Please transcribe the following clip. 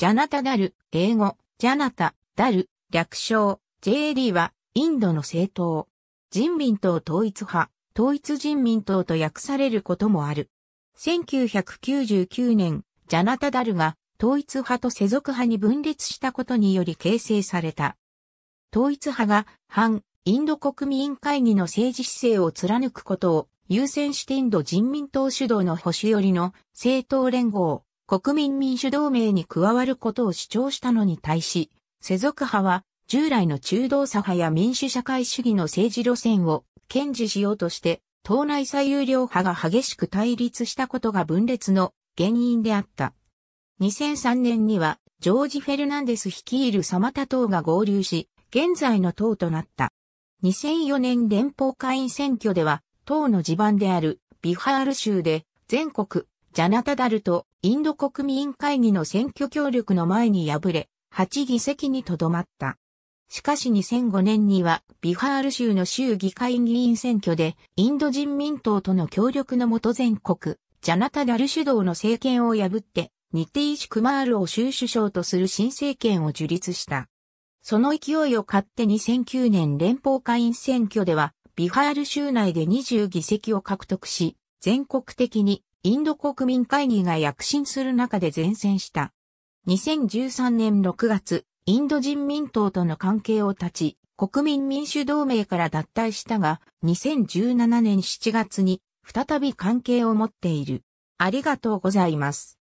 ジャナタダル、英語、ジャナタ、ダル、略称、JD は、インドの政党。人民党統一派、統一人民党と訳されることもある。1999年、ジャナタダルが、統一派と世俗派に分裂したことにより形成された。統一派が、反、インド国民会議の政治姿勢を貫くことを優先してインド人民党主導の保守寄りの政党連合、国民民主同盟に加わることを主張したのに対し、世俗派は従来の中道左派や民主社会主義の政治路線を堅持しようとして、党内最有料派が激しく対立したことが分裂の原因であった。2003年には、ジョージ・フェルナンデス率いるサマタ党が合流し、現在の党となった。2004年連邦会員選挙では、党の地盤であるビハール州で、全国、ジャナタダルとインド国民会議の選挙協力の前に敗れ、8議席にとどまった。しかし2005年にはビハール州の州議会議員選挙でインド人民党との協力のもと全国、ジャナタダル主導の政権を破ってニティーシュ・クマールを州首相とする新政権を樹立した。その勢いを買って2009年連邦会員選挙ではビハール州内で20議席を獲得し、全国的にインド国民会議が躍進する中で前線した。2013年6月、インド人民党との関係を断ち、国民民主同盟から脱退したが、2017年7月に再び関係を持っている。ありがとうございます。